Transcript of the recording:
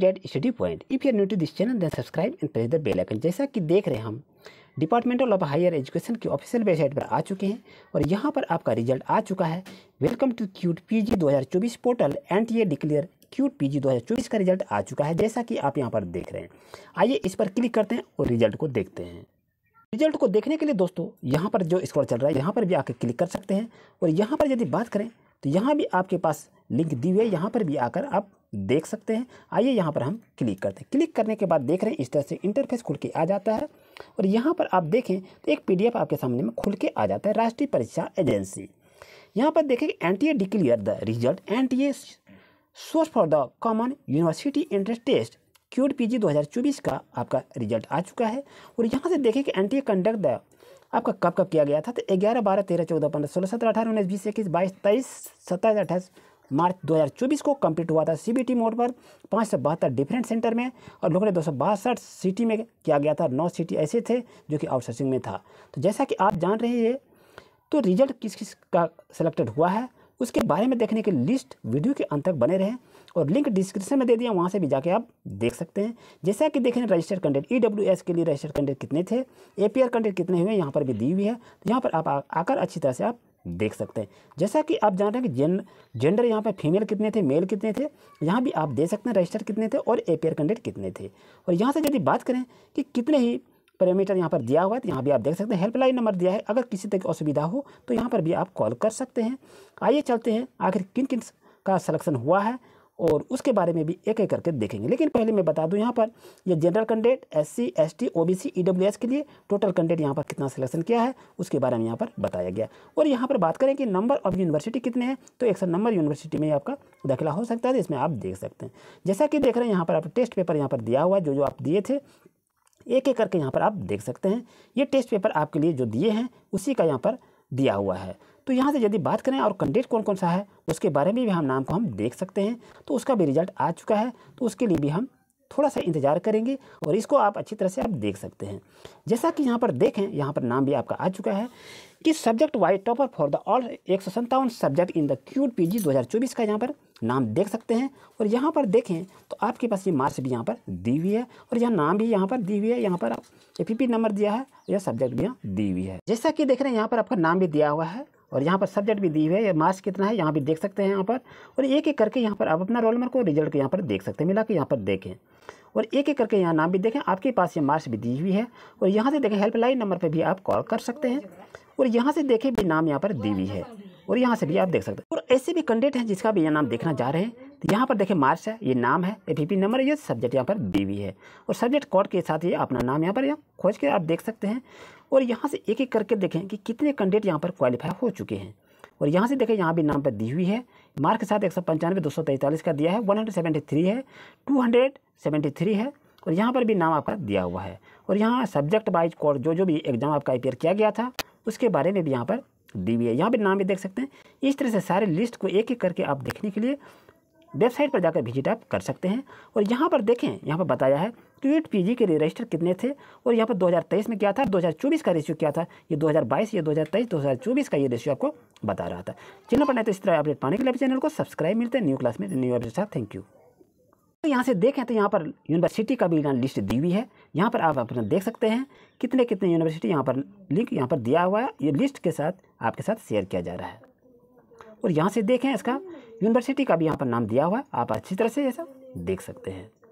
Date study point if you new to this channel then subscribe and press the bell icon जैसा कि देख रहे हम departmental of higher education की official website पर आ चुके हैं और यहाँ पर आपका रिजल्ट आ चुका है welcome to CUET PG 2024 portal T A declare CUET PG 2024 का रिजल्ट आ चुका है जैसा कि आप यहाँ पर देख रहे हैं आइए इस पर क्लिक करते हैं और रिजल्ट को देखते हैं रिजल्ट को देखने के लिए दोस्तों यहाँ पर जो स्कोर चल रहा है यहाँ पर भी आकर क्लिक कर सकते हैं और यहाँ पर यदि बात करें तो यहाँ भी आपके पास लिंक दी हुई है यहाँ पर भी आकर आप देख सकते हैं आइए यहाँ पर हम क्लिक करते हैं क्लिक करने के बाद देख रहे हैं इस तरह से इंटरफेस खुल के आ जाता है और यहाँ पर आप देखें तो एक पी आपके सामने में खुल के आ जाता है राष्ट्रीय परीक्षा एजेंसी यहाँ पर देखें N T A declare the result N T A source for the common university entrance test CUET P G का आपका रिजल्ट आ चुका है और यहाँ से देखें कि N T A conduct the आपका कब कब किया गया था तो ग्यारह बारह तेरह चौदह पंद्रह सोलह सत्रह अठारह उन्नीस बीस इक्कीस बाईस तेईस सत्ताईस अट्ठाईस मार्च 2024 को कंप्लीट हुआ था सीबीटी मोड पर पाँच सौ बहत्तर डिफरेंट सेंटर में और लोगों ने दो सौ बासठ सिटी में किया गया था नौ सिटी ऐसे थे जो कि आउटसोर्सिंग में था तो जैसा कि आप जान रहे हैं तो रिजल्ट किस किस का सेलेक्टेड हुआ है उसके बारे में देखने की लिस्ट वीडियो के अंत तक बने रहें और लिंक डिस्क्रिप्शन में दे दिया वहाँ से भी जाके आप देख सकते हैं जैसा कि देखें रजिस्टर्ड कैंडिडेट ईडब्ल्यूएस के लिए रजिस्टर्ड कैंडिडेट कितने थे एपीआर कैंडिडेट कितने हुए यहाँ पर भी दी हुई है तो यहाँ पर आप आकर अच्छी तरह से आप देख सकते हैं जैसा कि आप जान रहे हैं कि जेन जेंडर यहाँ पर फीमेल कितने थे मेल कितने थे यहाँ भी आप देख सकते हैं रजिस्टर कितने थे और एपेयर कैंडिडेट कितने थे और यहाँ से यदि बात करें कि कितने ही पैरामीटर यहाँ पर दिया हुआ है तो यहाँ भी आप देख सकते हैं हेल्पलाइन नंबर दिया है अगर किसी तरह की असुविधा हो तो यहाँ पर भी आप कॉल कर सकते हैं आइए चलते हैं आखिर किन किन का सलेक्शन हुआ है और उसके बारे में भी एक एक करके देखेंगे लेकिन पहले मैं बता दूं यहाँ पर ये general candidate S C S T O B C E W S के लिए टोटल कैंडिडेट यहाँ पर कितना सिलेक्शन किया है उसके बारे में यहाँ पर बताया गया और यहाँ पर बात करें कि नंबर ऑफ यूनिवर्सिटी कितने हैं तो एक सौ नंबर यूनिवर्सिटी में आपका दाखिला हो सकता है इसमें आप देख सकते हैं जैसा कि देख रहे हैं यहाँ पर आप टेस्ट पेपर यहाँ पर दिया हुआ है जो जो आप दिए थे एक एक करके यहाँ पर आप देख सकते हैं ये टेस्ट पेपर आपके लिए जो दिए हैं उसी का यहाँ पर दिया हुआ है तो यहाँ से यदि बात करें और कंडेट कौन कौन सा है उसके बारे में भी हम नाम को हम देख सकते हैं तो उसका भी रिजल्ट आ चुका है तो उसके लिए भी हम थोड़ा सा इंतज़ार करेंगे और इसको आप अच्छी तरह से आप देख सकते हैं जैसा कि यहाँ पर देखें यहाँ पर नाम भी आपका आ चुका है कि subject wise topper for the all एक सौ सत्तावन subject in the CUET P G दो हज़ार चौबीस का यहाँ पर नाम देख सकते हैं और यहाँ पर देखें तो आपके पास ये मार्क्स भी यहाँ पर दी हुई है और यहाँ नाम भी यहाँ पर दी हुई है यहाँ पर आप ए नंबर दिया है यह सब्जेक्ट भी यहाँ दी हुई है जैसा कि देख रहे हैं यहाँ पर आपका नाम भी दिया हुआ है और यहाँ पर सब्जेक्ट भी दी हुई है मार्क्स कितना है यहाँ भी देख सकते हैं यहाँ पर और एक एक करके यहाँ पर आप अपना रोल नंबर को रिजल्ट के यहाँ पर देख सकते हैं मिला के यहाँ पर देखें और एक एक करके यहाँ नाम भी देखें आपके पास ये मार्क्स भी दी हुई है और यहाँ से देखें हेल्पलाइन नंबर पर भी आप कॉल कर सकते हैं और यहाँ से देखें भी नाम यहाँ पर दी हुई है और यहाँ से भी आप देख सकते हैं और ऐसे भी कैंडिडेट हैं जिसका भी ये नाम देखना चाह रहे हैं तो यहाँ पर देखें मार्क्स है ये नाम है ए पी नंबर है ये सब्जेक्ट यहाँ पर दी वी है और सब्जेक्ट कोड के साथ ये अपना नाम यहाँ पर यहाँ खोज के आप देख सकते हैं और यहाँ से एक एक करके देखें कि कितने कैंडिडेट यहाँ पर क्वालिफाई हो चुके हैं और यहाँ से देखें यहाँ भी नाम पर दी हुई है मार्क के साथ एक सौ पंचानवे दो सौ तैंतालीस का दिया है वन हंड्रेड सेवेंटी थ्री है टू हंड्रेड सेवेंटी थ्री है और यहाँ पर भी नाम आपका दिया हुआ है और यहाँ सब्जेक्ट वाइज कोड जो जो भी एग्ज़ाम आपका अपेयर किया गया था उसके बारे में भी यहाँ पर दी हुई है यहाँ पर नाम भी देख सकते हैं इस तरह से सारे लिस्ट को एक एक करके आप देखने के लिए वेबसाइट पर जाकर विजिट आप कर सकते हैं और यहाँ पर देखें यहाँ पर बताया है क्यूट पी के रजिस्टर कितने थे और यहाँ पर 2023 में क्या था 2024 का रेशियो क्या था ये 2022 ये 2023 2024 का ये रेशियो आपको बता रहा था चैनल पर नहीं तो इस तरह अपडेट पाने के लिए चैनल को सब्सक्राइब मिलते हैं न्यू क्लास में न्यू अपडेट साथ थैंक यू तो यहाँ से देखें तो यहाँ पर यूनिवर्सिटी का भी यहाँ लिस्ट दी हुई है यहाँ पर आप अपना देख सकते हैं कितने कितने यूनिवर्सिटी यहाँ पर लिंक यहाँ पर दिया हुआ है ये लिस्ट के साथ आपके साथ शेयर किया जा रहा है और यहाँ से देखें इसका हम्म। यूनिवर्सिटी का भी यहाँ पर नाम दिया हुआ है आप अच्छी तरह से ये सब देख सकते हैं